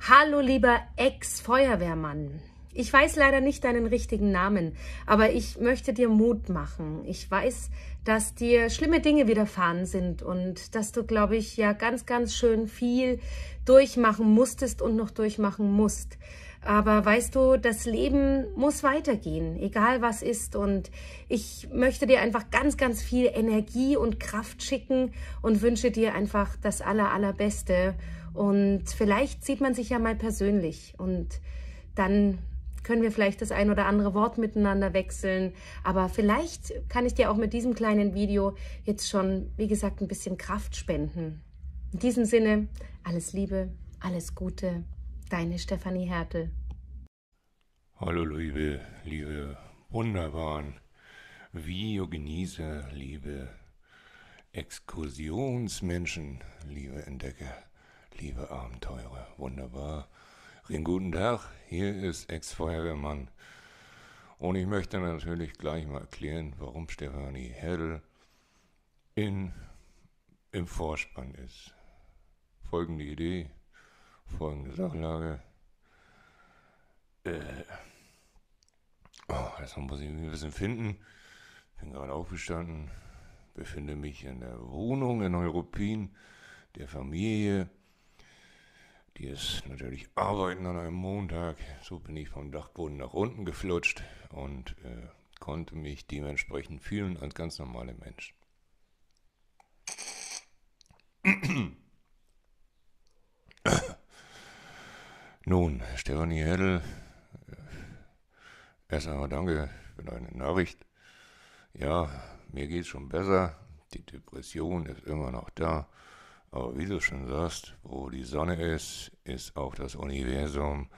Hallo lieber Ex-Feuerwehrmann. Ich weiß leider nicht deinen richtigen Namen, aber ich möchte dir Mut machen. Ich weiß, dass dir schlimme Dinge widerfahren sind und dass du, glaube ich, ja ganz, ganz schön viel durchmachen musstest und noch durchmachen musst. Aber weißt du, das Leben muss weitergehen, egal was ist. Und ich möchte dir einfach ganz, ganz viel Energie und Kraft schicken und wünsche dir einfach das Aller, Allerbeste. Und vielleicht sieht man sich ja mal persönlich und dann können wir vielleicht das ein oder andere Wort miteinander wechseln. Aber vielleicht kann ich dir auch mit diesem kleinen Video jetzt schon, wie gesagt, ein bisschen Kraft spenden. In diesem Sinne, alles Liebe, alles Gute, deine Stefanie Hertel. Hallo liebe, liebe wunderbaren Videogenießer, liebe Exkursionsmenschen, liebe Entdecker liebe Abenteurer. Wunderbar. Ring guten Tag, hier ist Ex-Feuerwehrmann. Und ich möchte natürlich gleich mal erklären, warum Stefanie Hedl in, im Vorspann ist. Folgende Idee, folgende Sachlage. Äh, oh, das muss ich ein bisschen finden. Bin gerade aufgestanden, befinde mich in der Wohnung in Europin der Familie die ist natürlich arbeiten an einem Montag. So bin ich vom Dachboden nach unten geflutscht und äh, konnte mich dementsprechend fühlen als ganz normaler Mensch. Nun, Stefanie Hedl, äh, erst einmal danke für deine Nachricht. Ja, mir geht es schon besser. Die Depression ist immer noch da. Aber wie du schon sagst, wo die Sonne ist, ist auch das Universum.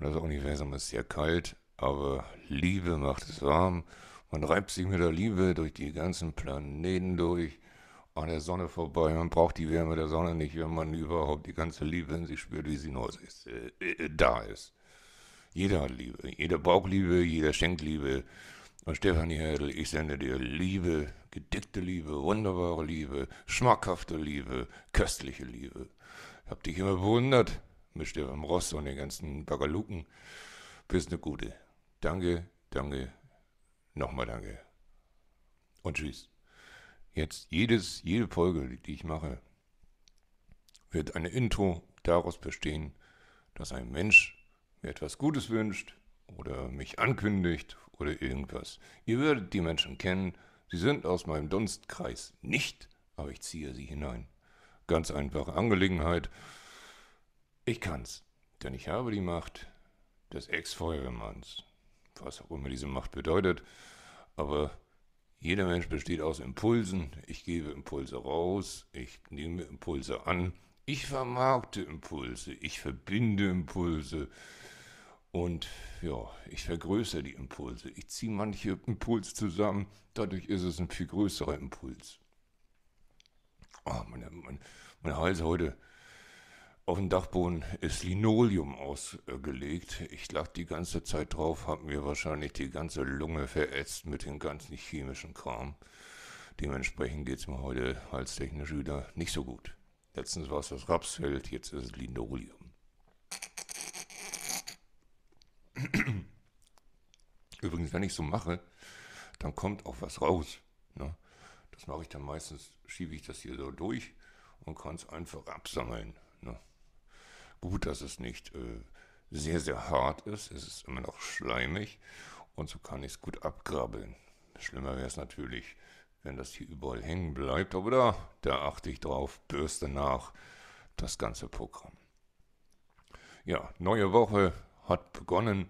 Und das Universum ist sehr kalt, aber Liebe macht es warm. Man reibt sich mit der Liebe durch die ganzen Planeten durch, an der Sonne vorbei. Man braucht die Wärme der Sonne nicht, wenn man überhaupt die ganze Liebe in sich spürt, wie sie nur ist, äh, äh, da ist. Jeder hat Liebe. Jeder braucht Liebe, jeder schenkt Liebe, Stefanie Herdl, ich sende dir Liebe, gedickte Liebe, wunderbare Liebe, schmackhafte Liebe, köstliche Liebe. Ich hab dich immer bewundert mit Stefan Ross und den ganzen Bagaluken. Bist eine Gute. Danke, danke, nochmal danke. Und tschüss. Jetzt jedes, jede Folge, die ich mache, wird eine Intro daraus bestehen, dass ein Mensch mir etwas Gutes wünscht oder mich ankündigt oder irgendwas. Ihr würdet die Menschen kennen, sie sind aus meinem Dunstkreis nicht, aber ich ziehe sie hinein. Ganz einfache Angelegenheit. Ich kann's, denn ich habe die Macht des Ex-Feuerwehrmanns. Was auch immer diese Macht bedeutet, aber jeder Mensch besteht aus Impulsen. Ich gebe Impulse raus, ich nehme Impulse an, ich vermarkte Impulse, ich verbinde Impulse. Und ja, ich vergrößere die Impulse. Ich ziehe manche Impulse zusammen. Dadurch ist es ein viel größerer Impuls. Oh, ah, meine, mein, mein Hals heute auf dem Dachboden ist Linoleum ausgelegt. Ich lag die ganze Zeit drauf, habe mir wahrscheinlich die ganze Lunge verätzt mit dem ganzen chemischen Kram. Dementsprechend geht es mir heute halstechnisch wieder nicht so gut. Letztens war es das Rapsfeld, jetzt ist es Linoleum. Übrigens, wenn ich so mache, dann kommt auch was raus. Ne? Das mache ich dann meistens, schiebe ich das hier so durch und kann es einfach absammeln. Ne? Gut, dass es nicht äh, sehr, sehr hart ist. Es ist immer noch schleimig und so kann ich es gut abgrabbeln. Schlimmer wäre es natürlich, wenn das hier überall hängen bleibt, aber da, da achte ich drauf, bürste nach das ganze Programm. Ja, neue Woche hat begonnen.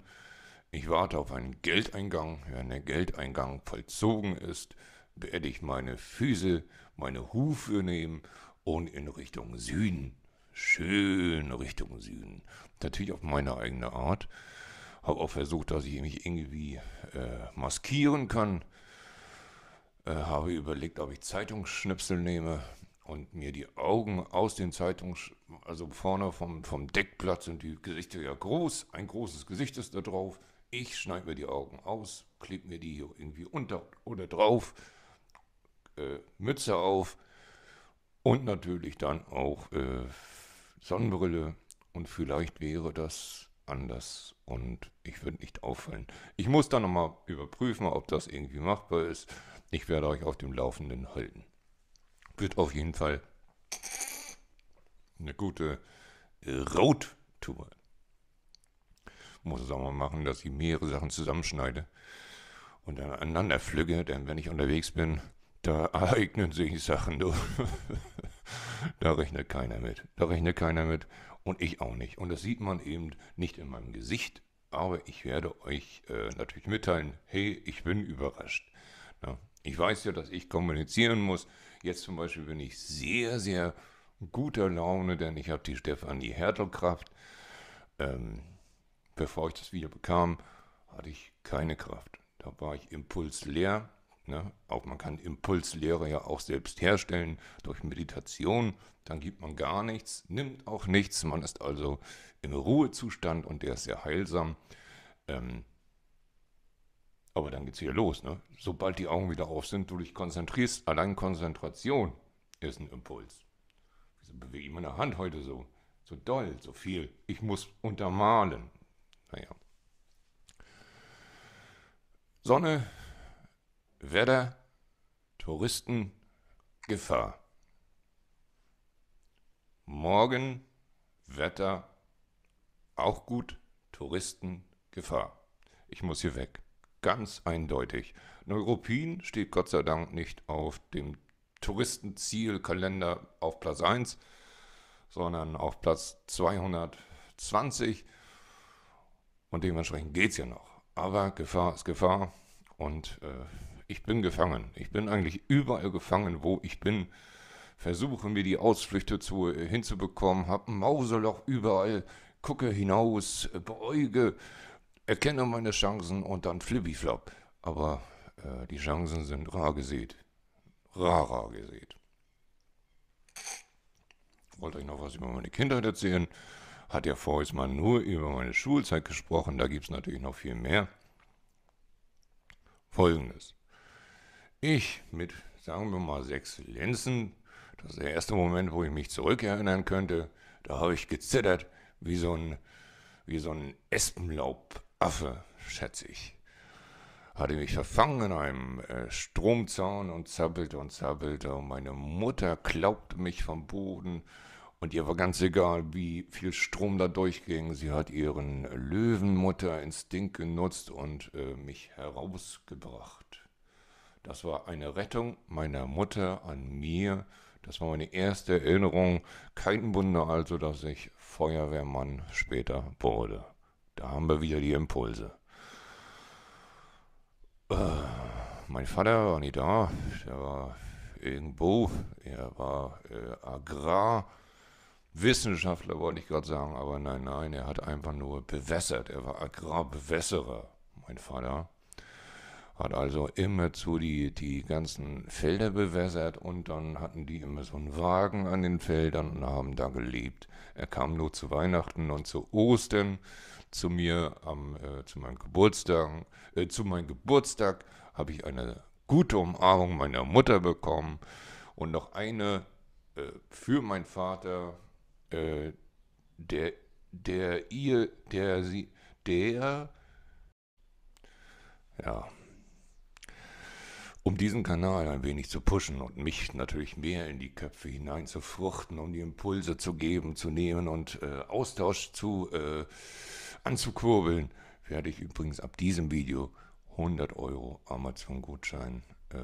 Ich warte auf einen Geldeingang. Wenn der Geldeingang vollzogen ist, werde ich meine Füße, meine Hufe nehmen und in Richtung Süden, schön Richtung Süden, natürlich auf meine eigene Art. Habe auch versucht, dass ich mich irgendwie äh, maskieren kann. Äh, habe überlegt, ob ich Zeitungsschnipsel nehme und mir die Augen aus den Zeitungs, also vorne vom, vom Deckblatt sind die Gesichter ja groß. Ein großes Gesicht ist da drauf. Ich schneide mir die Augen aus, klebe mir die hier irgendwie unter oder drauf, äh, Mütze auf und natürlich dann auch äh, Sonnenbrille. Und vielleicht wäre das anders und ich würde nicht auffallen. Ich muss dann nochmal überprüfen, ob das irgendwie machbar ist. Ich werde euch auf dem Laufenden halten. Wird auf jeden Fall eine gute äh, Road-Tour muss es auch mal machen, dass ich mehrere Sachen zusammenschneide und dann aneinander pflücke, denn wenn ich unterwegs bin, da eignen sich Sachen. Du. da rechnet keiner mit. Da rechnet keiner mit und ich auch nicht. Und das sieht man eben nicht in meinem Gesicht, aber ich werde euch äh, natürlich mitteilen, hey, ich bin überrascht. Na, ich weiß ja, dass ich kommunizieren muss. Jetzt zum Beispiel bin ich sehr, sehr guter Laune, denn ich habe die Stefanie Hertelkraft. Ähm, bevor ich das wieder bekam, hatte ich keine Kraft. Da war ich impulsleer. Ne? Auch man kann Impulslehre ja auch selbst herstellen durch Meditation. Dann gibt man gar nichts, nimmt auch nichts. Man ist also im Ruhezustand und der ist sehr heilsam. Ähm, aber dann geht es wieder los. Ne? Sobald die Augen wieder auf sind, du dich konzentrierst. Allein Konzentration ist ein Impuls. Wieso bewege ich meine Hand heute so? So doll, so viel. Ich muss untermalen. Naja. Sonne, Wetter, Touristen, Gefahr. Morgen, Wetter, auch gut, Touristen, Gefahr. Ich muss hier weg. Ganz eindeutig. Neuropin steht Gott sei Dank nicht auf dem Touristenzielkalender auf Platz 1, sondern auf Platz 220. Und dementsprechend geht es ja noch. Aber Gefahr ist Gefahr und äh, ich bin gefangen. Ich bin eigentlich überall gefangen, wo ich bin. Versuche mir die Ausflüchte zu, äh, hinzubekommen, habe ein Mauseloch überall, gucke hinaus, beuge. erkenne meine Chancen und dann flippiflop. Aber äh, die Chancen sind rar gesät. Rar, rar gesät. Wollte ich noch was über meine Kindheit erzählen? hat ja vorhin mal nur über meine Schulzeit gesprochen, da gibt es natürlich noch viel mehr. Folgendes. Ich mit, sagen wir mal, sechs Lenzen, das ist der erste Moment, wo ich mich zurückerinnern könnte, da habe ich gezittert wie so ein, wie so ein Espenlaubaffe, schätze ich hatte mich verfangen in einem äh, Stromzaun und zappelte und zappelte. Und meine Mutter klaubte mich vom Boden. Und ihr war ganz egal, wie viel Strom da durchging. Sie hat ihren Löwenmutterinstinkt genutzt und äh, mich herausgebracht. Das war eine Rettung meiner Mutter an mir. Das war meine erste Erinnerung. Kein Wunder also, dass ich Feuerwehrmann später wurde. Da haben wir wieder die Impulse. Äh, mein Vater war nicht da. Der war irgendwo. Er war äh, Agrar. Wissenschaftler wollte ich gerade sagen, aber nein, nein, er hat einfach nur bewässert. Er war Agrarbewässerer, mein Vater. Hat also immerzu die, die ganzen Felder bewässert und dann hatten die immer so einen Wagen an den Feldern und haben da gelebt. Er kam nur zu Weihnachten und zu Ostern zu mir, am, äh, zu meinem Geburtstag. Äh, zu meinem Geburtstag habe ich eine gute Umarmung meiner Mutter bekommen und noch eine äh, für meinen Vater äh, der, der ihr, der sie, der, ja, um diesen Kanal ein wenig zu pushen und mich natürlich mehr in die Köpfe hinein zu fruchten, um die Impulse zu geben, zu nehmen und äh, Austausch zu äh, anzukurbeln, werde ich übrigens ab diesem Video 100 Euro Amazon-Gutschein äh,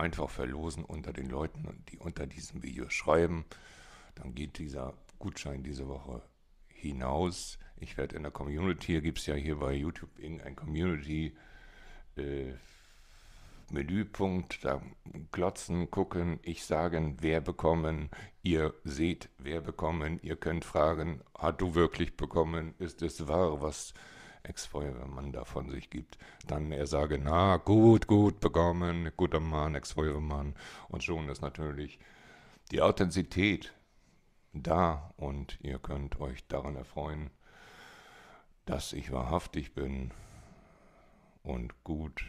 einfach verlosen unter den Leuten, die unter diesem Video schreiben. Dann geht dieser Gutschein diese Woche hinaus. Ich werde in der Community, hier gibt es ja hier bei YouTube irgendein Community äh, Menüpunkt, da glotzen, gucken, ich sagen, wer bekommen, ihr seht, wer bekommen, ihr könnt fragen, hat du wirklich bekommen, ist es wahr, was Ex-Feuerwehrmann da von sich gibt. Dann er sage, na, gut, gut, bekommen, guter Mann, Ex-Feuerwehrmann. Und schon ist natürlich die Authentizität da und ihr könnt euch daran erfreuen, dass ich wahrhaftig bin und gut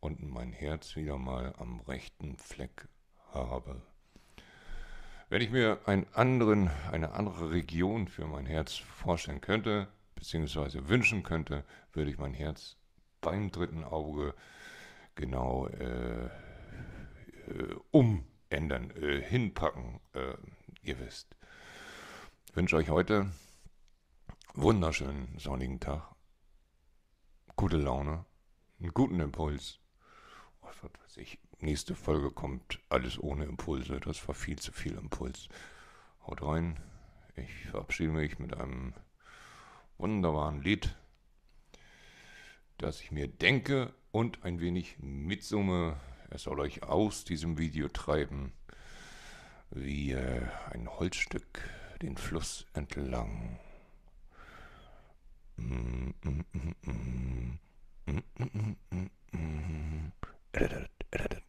und mein Herz wieder mal am rechten Fleck habe. Wenn ich mir anderen, eine andere Region für mein Herz vorstellen könnte, beziehungsweise wünschen könnte, würde ich mein Herz beim dritten Auge genau äh, äh, umändern, äh, hinpacken. Äh, ihr wisst. Ich wünsche euch heute wunderschönen sonnigen Tag, gute Laune, einen guten Impuls. Oh, was weiß ich, nächste Folge kommt alles ohne Impulse. Das war viel zu viel Impuls. Haut rein. Ich verabschiede mich mit einem wunderbaren Lied, das ich mir denke und ein wenig mitsumme. Es soll euch aus diesem Video treiben wie äh, ein Holzstück den Fluss entlang. Mm-mm-mm-mm. Mm-mm-mm-mm.